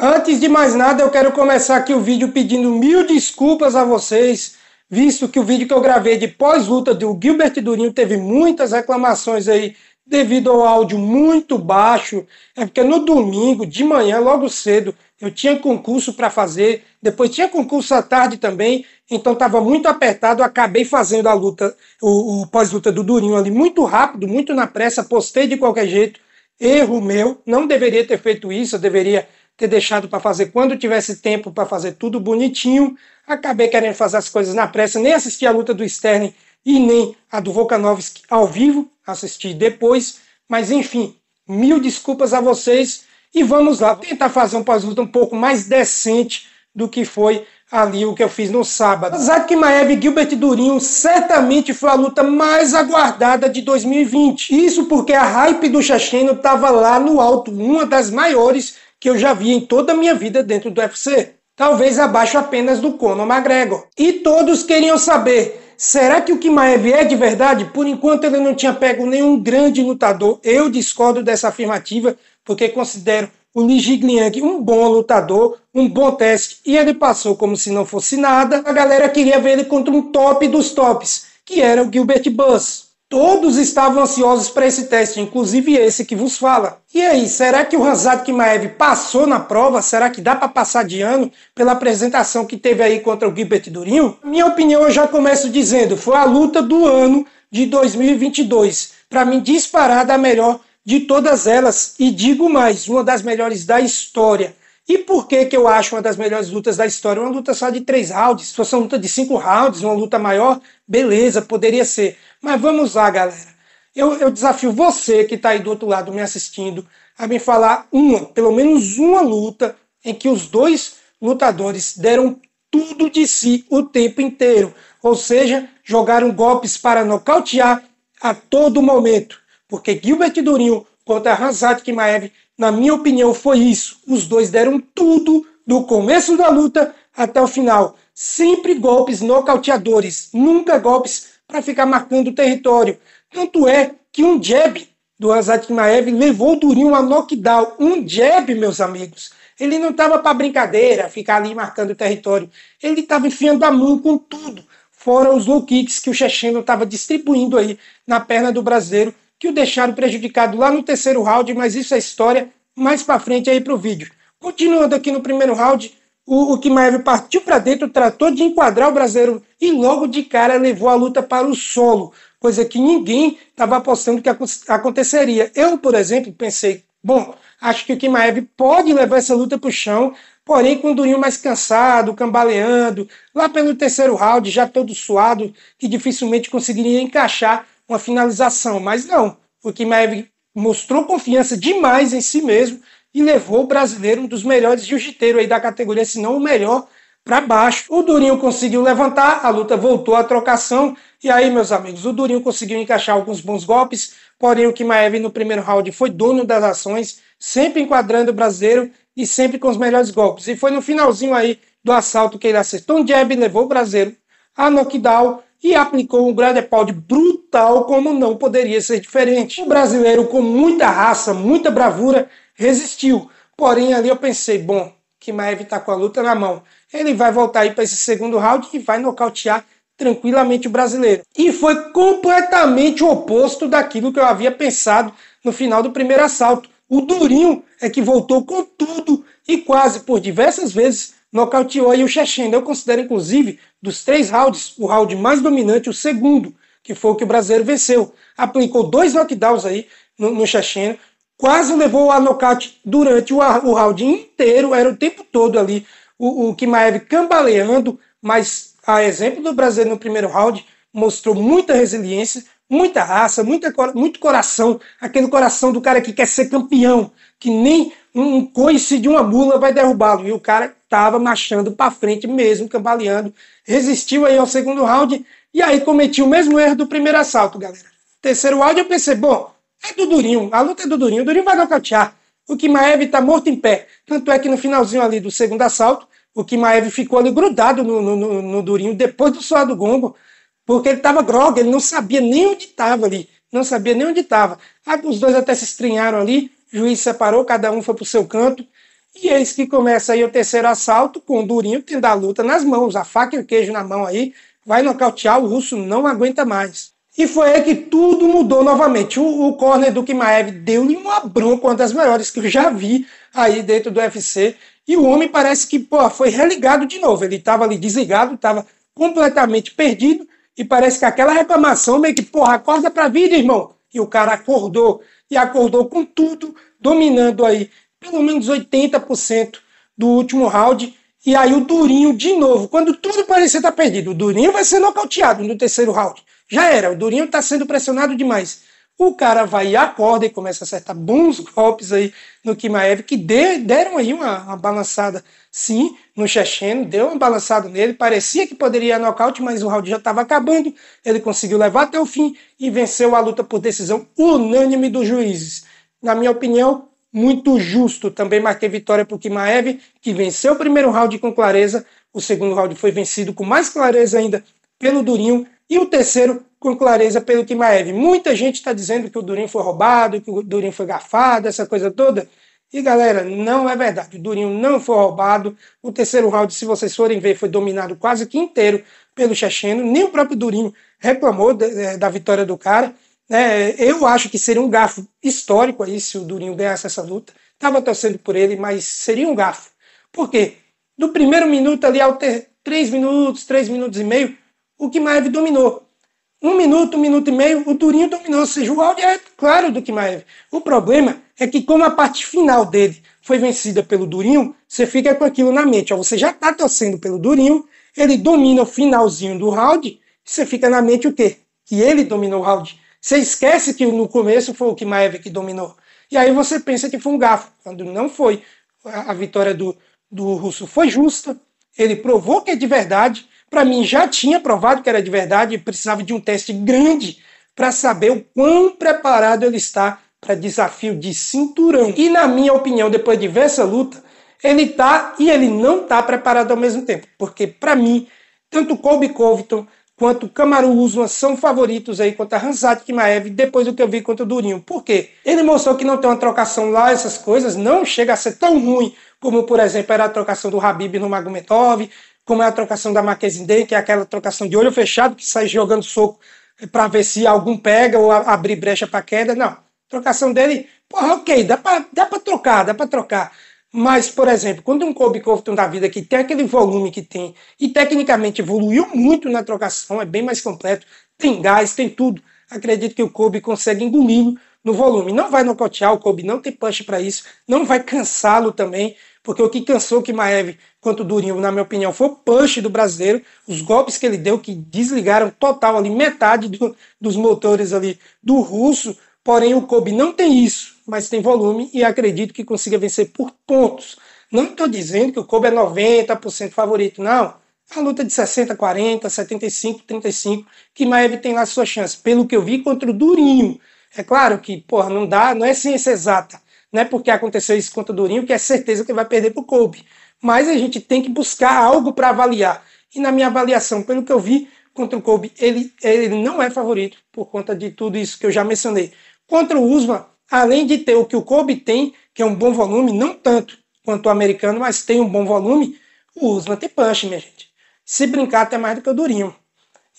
Antes de mais nada, eu quero começar aqui o vídeo pedindo mil desculpas a vocês, visto que o vídeo que eu gravei de pós-luta do Gilbert Durinho teve muitas reclamações aí devido ao áudio muito baixo. É porque no domingo, de manhã, logo cedo, eu tinha concurso para fazer, depois tinha concurso à tarde também, então estava muito apertado. Acabei fazendo a luta, o, o pós-luta do Durinho ali muito rápido, muito na pressa, postei de qualquer jeito. Erro meu, não deveria ter feito isso, eu deveria ter deixado para fazer quando tivesse tempo para fazer tudo bonitinho. Acabei querendo fazer as coisas na pressa, nem assisti a luta do Stern e nem a do Volkanovski ao vivo, assisti depois. Mas enfim, mil desculpas a vocês e vamos lá tentar fazer um pós-luta um pouco mais decente do que foi ali o que eu fiz no sábado. Zack e Gilbert Durinho certamente foi a luta mais aguardada de 2020. Isso porque a hype do checheno estava lá no alto, uma das maiores que eu já vi em toda a minha vida dentro do UFC, talvez abaixo apenas do Conor McGregor. E todos queriam saber Será que o Kimaev é de verdade? Por enquanto ele não tinha pego nenhum grande lutador. Eu discordo dessa afirmativa, porque considero o Li um bom lutador, um bom teste, e ele passou como se não fosse nada. A galera queria ver ele contra um top dos tops, que era o Gilbert Burns. Todos estavam ansiosos para esse teste, inclusive esse que vos fala. E aí, será que o Hansad Kimaev passou na prova? Será que dá para passar de ano pela apresentação que teve aí contra o Gilbert Durinho? Minha opinião, eu já começo dizendo, foi a luta do ano de 2022. Para mim, disparada a melhor de todas elas. E digo mais, uma das melhores da história. E por que, que eu acho uma das melhores lutas da história? Uma luta só de três rounds, se fosse uma luta de cinco rounds, uma luta maior, beleza, poderia ser. Mas vamos lá, galera. Eu, eu desafio você que está aí do outro lado me assistindo a me falar uma, pelo menos uma luta em que os dois lutadores deram tudo de si o tempo inteiro, ou seja, jogaram golpes para nocautear a todo momento, porque Gilbert Durinho contra Hazat Kimaev, na minha opinião, foi isso. Os dois deram tudo do começo da luta até o final, sempre golpes nocauteadores, nunca golpes para ficar marcando o território. Tanto é que um jab do Azat Maev levou o Durinho a knockdown. Um jab, meus amigos. Ele não estava para brincadeira, ficar ali marcando o território. Ele estava enfiando a mão com tudo, fora os low kicks que o checheno estava distribuindo aí na perna do brasileiro, que o deixaram prejudicado lá no terceiro round, mas isso é história mais para frente aí para o vídeo. Continuando aqui no primeiro round, o, o Kimaev partiu para dentro, tratou de enquadrar o brasileiro e logo de cara levou a luta para o solo, coisa que ninguém estava apostando que aconteceria. Eu, por exemplo, pensei, bom, acho que o Kimaev pode levar essa luta para o chão, porém com o Duinho mais cansado, cambaleando, lá pelo terceiro round, já todo suado, que dificilmente conseguiria encaixar uma finalização. Mas não, o Kimaev mostrou confiança demais em si mesmo e levou o brasileiro, um dos melhores jiu-jiteiros aí da categoria, se não o melhor, para baixo. O Durinho conseguiu levantar, a luta voltou à trocação, e aí, meus amigos, o Durinho conseguiu encaixar alguns bons golpes, porém o Kimaev no primeiro round foi dono das ações, sempre enquadrando o brasileiro e sempre com os melhores golpes. E foi no finalzinho aí do assalto que ele acertou um jab, levou o brasileiro a knockdown e aplicou um grande de brutal como não poderia ser diferente. Um brasileiro com muita raça, muita bravura resistiu. Porém, ali eu pensei, bom, Kimaev está com a luta na mão. Ele vai voltar aí para esse segundo round e vai nocautear tranquilamente o brasileiro. E foi completamente o oposto daquilo que eu havia pensado no final do primeiro assalto. O Durinho é que voltou com tudo e quase por diversas vezes nocauteou aí o Checheno. Eu considero, inclusive, dos três rounds, o round mais dominante, o segundo, que foi o que o brasileiro venceu. Aplicou dois knockdowns aí no, no quase levou a nocaute durante o, o round inteiro, era o tempo todo ali o, o Kimaev cambaleando, mas a exemplo do Brasil no primeiro round, mostrou muita resiliência, muita raça, muita, muito coração, aquele coração do cara que quer ser campeão, que nem um coice de uma mula vai derrubá-lo. E o cara estava marchando para frente mesmo, cambaleando, resistiu aí ao segundo round e aí cometi o mesmo erro do primeiro assalto, galera. Terceiro round eu pensei, bom, é do Durinho. A luta é do Durinho. O Durinho vai nocautear. O Kimaev está morto em pé. Tanto é que no finalzinho ali do segundo assalto, o Kimaev ficou ali grudado no, no, no Durinho depois do suado gongo, porque ele estava grogue, ele não sabia nem onde estava ali. Não sabia nem onde estava. Os dois até se estranharam ali, o juiz separou, cada um foi para o seu canto. E eis que começa aí o terceiro assalto, com o Durinho tendo a luta nas mãos, a faca e o queijo na mão aí. Vai nocautear, o russo não aguenta mais. E foi aí que tudo mudou novamente. O, o corner do Kimaev deu-lhe uma bronca, uma das melhores que eu já vi aí dentro do UFC. E o homem parece que pô, foi religado de novo. Ele estava ali desligado, estava completamente perdido. E parece que aquela reclamação meio que, porra, acorda pra vida, irmão. E o cara acordou. E acordou com tudo, dominando aí pelo menos 80% do último round. E aí o Durinho, de novo, quando tudo parecia estar tá perdido, o Durinho vai ser nocauteado no terceiro round. Já era, o Durinho está sendo pressionado demais. O cara vai e acorda e começa a acertar bons golpes aí no Kimaev, que de, deram aí uma, uma, balançada, sim, no Checheno, deu uma balançada nele, parecia que poderia ir nocaute, mas o round já estava acabando, ele conseguiu levar até o fim e venceu a luta por decisão unânime dos juízes. Na minha opinião, muito justo. Também marquei vitória para o Kimaev, que venceu o primeiro round com clareza. O segundo round foi vencido com mais clareza ainda pelo Durinho. E o terceiro com clareza pelo Kimaev. Muita gente está dizendo que o Durinho foi roubado, que o Durinho foi gafado, essa coisa toda. E galera, não é verdade. O Durinho não foi roubado. O terceiro round, se vocês forem ver, foi dominado quase que inteiro pelo Checheno. Nem o próprio Durinho reclamou eh, da vitória do cara. É, eu acho que seria um gafo histórico aí se o Durinho ganhasse essa luta. Estava torcendo por ele, mas seria um gafo. Por quê? Do primeiro minuto ali ao ter 3 minutos, 3 minutos e meio, o Kimaev dominou. Um minuto, um minuto e meio, o Durinho dominou. Ou seja, o áudio é claro do Kimaev. O problema é que como a parte final dele foi vencida pelo Durinho, você fica com aquilo na mente. Ó, você já está torcendo pelo Durinho, ele domina o finalzinho do round, você fica na mente o quê? Que ele dominou o round. Você esquece que no começo foi o Kimaev que dominou. E aí você pensa que foi um gafo, quando não foi. A vitória do, do Russo foi justa, ele provou que é de verdade. Para mim, já tinha provado que era de verdade e precisava de um teste grande para saber o quão preparado ele está para desafio de cinturão. E, na minha opinião, depois de ver essa luta, ele está e ele não está preparado ao mesmo tempo. Porque, para mim, tanto Colby Covington quanto Camaruzma são favoritos aí contra Hansat Kimaev depois do que eu vi contra o Durinho. Por quê? Ele mostrou que não tem uma trocação lá, essas coisas, não chega a ser tão ruim como, por exemplo, era a trocação do Habib no Magometov, como é a trocação da Marquezine que é aquela trocação de olho fechado que sai jogando soco para ver se algum pega ou abrir brecha para queda. Não. trocação dele, porra, ok, dá para dá trocar, dá para trocar. Mas, por exemplo, quando um Kobe Covington da vida que tem aquele volume que tem e tecnicamente evoluiu muito na trocação, é bem mais completo, tem gás, tem tudo. Acredito que o Kobe consegue engolir no volume. Não vai nocautear, o Kobe não tem punch para isso, não vai cansá-lo também, porque o que cansou que Maev quanto Durinho, na minha opinião, foi o punch do brasileiro, os golpes que ele deu que desligaram total ali metade do, dos motores ali do russo, Porém, o Kobe não tem isso, mas tem volume e acredito que consiga vencer por pontos. Não estou dizendo que o Kobe é 90% favorito, não. A luta de 60, 40, 75, 35, que Maev tem lá sua chance, pelo que eu vi contra o Durinho. É claro que, porra, não dá, não é ciência exata. Não é porque aconteceu isso contra o Durinho que é certeza que vai perder para o Kobe. Mas a gente tem que buscar algo para avaliar. E na minha avaliação, pelo que eu vi contra o Kobe, ele, ele não é favorito por conta de tudo isso que eu já mencionei. Contra o USMA, além de ter o que o Kobe tem, que é um bom volume, não tanto quanto o americano, mas tem um bom volume, o USMA tem punch, minha gente. Se brincar, até mais do que o Durinho.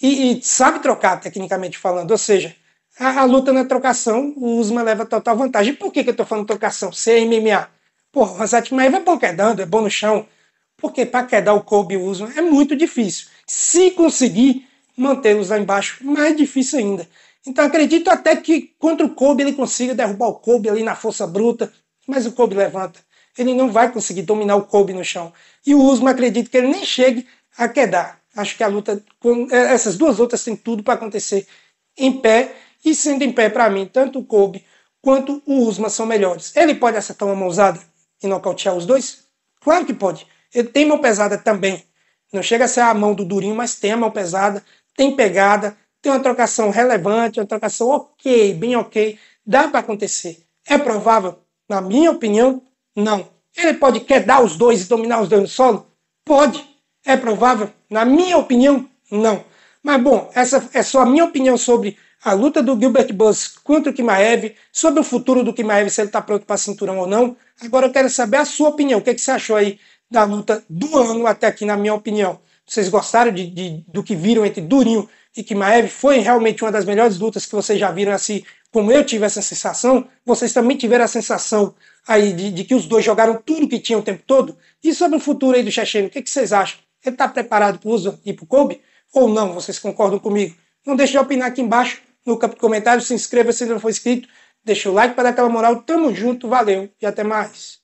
E, e sabe trocar, tecnicamente falando, ou seja, a, a, luta na é trocação, o Usma leva total vantagem. Por que, que eu tô falando trocação? Se é MMA. Porra, o Hazat Maev é bom quedando, é bom no chão. Porque para quedar o Kobe e o Usma é muito difícil. Se conseguir mantê-los lá embaixo, mais difícil ainda. Então acredito até que contra o Kobe ele consiga derrubar o Kobe ali na força bruta, mas o Kobe levanta. Ele não vai conseguir dominar o Kobe no chão. E o Usman acredito que ele nem chegue a quedar. Acho que a luta, é, essas duas lutas têm tudo para acontecer em pé. E sendo em pé, para mim, tanto o Kobe quanto o Usman são melhores. Ele pode acertar uma mãozada e nocautear os dois? Claro que pode. Ele tem mão pesada também. Não chega a ser a mão do durinho, mas tem a mão pesada, tem pegada, tem uma trocação relevante, uma trocação ok, bem ok, dá para acontecer. É provável? Na minha opinião, não. Ele pode quedar os dois e dominar os dois no solo? Pode. É provável? Na minha opinião, não. Mas bom, essa é só a minha opinião sobre a luta do Gilbert Buzz contra o Kimaev, sobre o futuro do Kimaev, se ele está pronto para cinturão ou não. Agora eu quero saber a sua opinião. O que, é que você achou aí da luta do ano até aqui, na minha opinião? Vocês gostaram de, de do que viram entre Durinho Maev foi realmente uma das melhores lutas que vocês já viram assim, como eu tive essa sensação, vocês também tiveram a sensação aí de, de que os dois jogaram tudo que tinham o tempo todo? E sobre o futuro aí do Checheno, o que, que vocês acham? Ele está preparado para o Uso e para o Kobe? Ou não? Vocês concordam comigo? Não deixe de opinar aqui embaixo no campo de comentários, se inscreva se ainda não for inscrito, deixa o like para dar aquela moral, tamo junto, valeu e até mais.